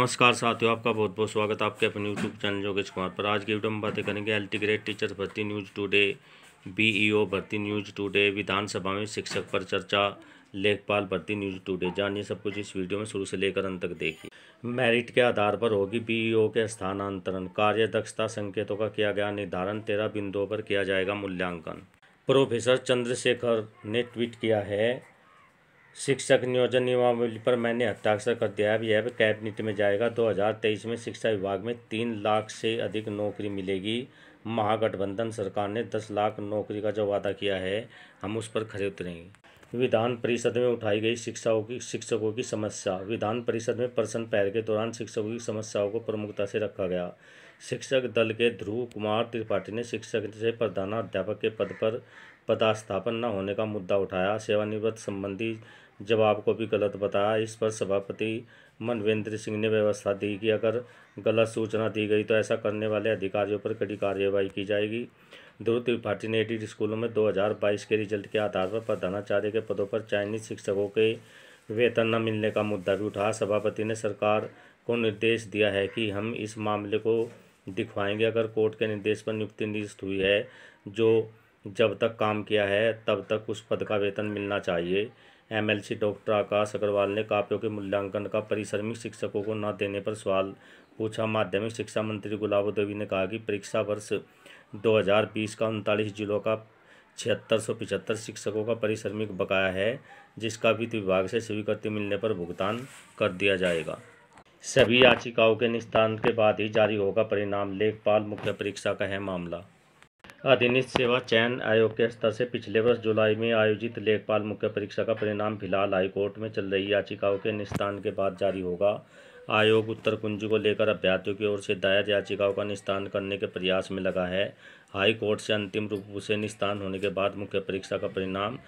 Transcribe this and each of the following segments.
नमस्कार साथियों आपका बहुत बहुत स्वागत है आपके अपने यूट्यूब चैनल योगेश कुमार पर आज की वीडियो में बातें करेंगे एल ग्रेड टीचर भर्ती न्यूज टुडे बीईओ भर्ती न्यूज टुडे विधानसभा में शिक्षक पर चर्चा लेखपाल भर्ती न्यूज टुडे जानिए सब कुछ इस वीडियो में शुरू से लेकर अंत तक देखिए मेरिट के आधार पर होगी बीईओ e के स्थानांतरण कार्य दक्षता संकेतों का किया गया निर्धारण तेरह बिंदुओं पर किया जाएगा मूल्यांकन प्रोफेसर चंद्रशेखर ने ट्वीट किया है शिक्षक नियोजन नियमावली पर मैंने हस्ताक्षर कर दिया है यह कैबिनेट में जाएगा 2023 में शिक्षा विभाग में तीन लाख से अधिक नौकरी मिलेगी महागठबंधन सरकार ने दस लाख नौकरी का जो वादा किया है हम उस पर खरे उतरेंगे विधान परिषद में उठाई गई शिक्षाओं की शिक्षकों की समस्या विधान परिषद में प्रश्न पहल के दौरान शिक्षकों की समस्याओं को प्रमुखता से रखा गया शिक्षक दल के ध्रुव कुमार त्रिपाठी ने शिक्षक से प्रधानाध्यापक के पद पर पदास्थापन न होने का मुद्दा उठाया सेवानिवृत्त संबंधी जवाब को भी गलत बताया इस पर सभापति मनवेंद्र सिंह ने व्यवस्था दी कि अगर गलत सूचना दी गई तो ऐसा करने वाले अधिकारियों पर कड़ी कार्यवाही की जाएगी ध्रुव त्रिपाठी ने एडिड स्कूलों में 2022 के रिजल्ट के आधार पर प्रधानाचार्य के पदों पर चाइनीज शिक्षकों के वेतन न मिलने का मुद्दा भी उठाया सभापति ने सरकार को निर्देश दिया है कि हम इस मामले को दिखवाएंगे अगर कोर्ट के निर्देश पर नियुक्ति नियुक्त हुई है जो जब तक काम किया है तब तक उस पद का वेतन मिलना चाहिए एमएलसी डॉक्टर आकाश अग्रवाल ने कापियों के मूल्यांकन का परिश्रमिक शिक्षकों को न देने पर सवाल पूछा माध्यमिक शिक्षा मंत्री गुलाब देवी ने कहा कि परीक्षा वर्ष 2020 का उनतालीस जिलों का छिहत्तर सौ पिछहत्तर शिक्षकों का परिश्रमिक बकाया है जिसका वित्त विभाग से स्वीकृति मिलने पर भुगतान कर दिया जाएगा सभी याचिकाओं के निस्तान के बाद ही जारी होगा परिणाम लेखपाल मुख्य परीक्षा का है मामला अधीनित सेवा चयन आयोग के स्तर से पिछले वर्ष जुलाई में आयोजित लेखपाल मुख्य परीक्षा का परिणाम फिलहाल हाईकोर्ट में चल रही याचिकाओं के निस्तान के बाद जारी होगा आयोग उत्तर कुंजी को लेकर अभ्यर्थियों की ओर से दायर याचिकाओं का निस्तान करने के प्रयास में लगा है हाई कोर्ट से अंतिम रूप से निस्तान होने के बाद मुख्य परीक्षा का परिणाम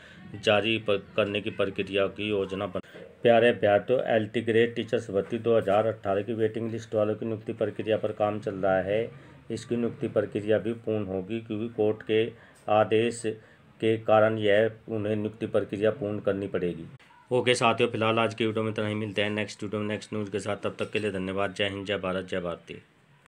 जारी पर करने की प्रक्रिया की योजना बन प्यारे अभ्यर्थियों एल टी ग्रेड टीचर्स भर्ती दो की वेटिंग लिस्ट वालों की नियुक्ति प्रक्रिया पर काम चल रहा है इसकी नियुक्ति प्रक्रिया भी पूर्ण होगी क्योंकि कोर्ट के आदेश के कारण यह उन्हें नियुक्ति प्रक्रिया पूर्ण करनी पड़ेगी ओके साथियों फिलहाल आज के वीडियो में इतना ही मिलते हैं नेक्स्ट वीडियो में नेक्स्ट न्यूज़ के साथ तब तक के लिए धन्यवाद जय हिंद जय भारत जय भारती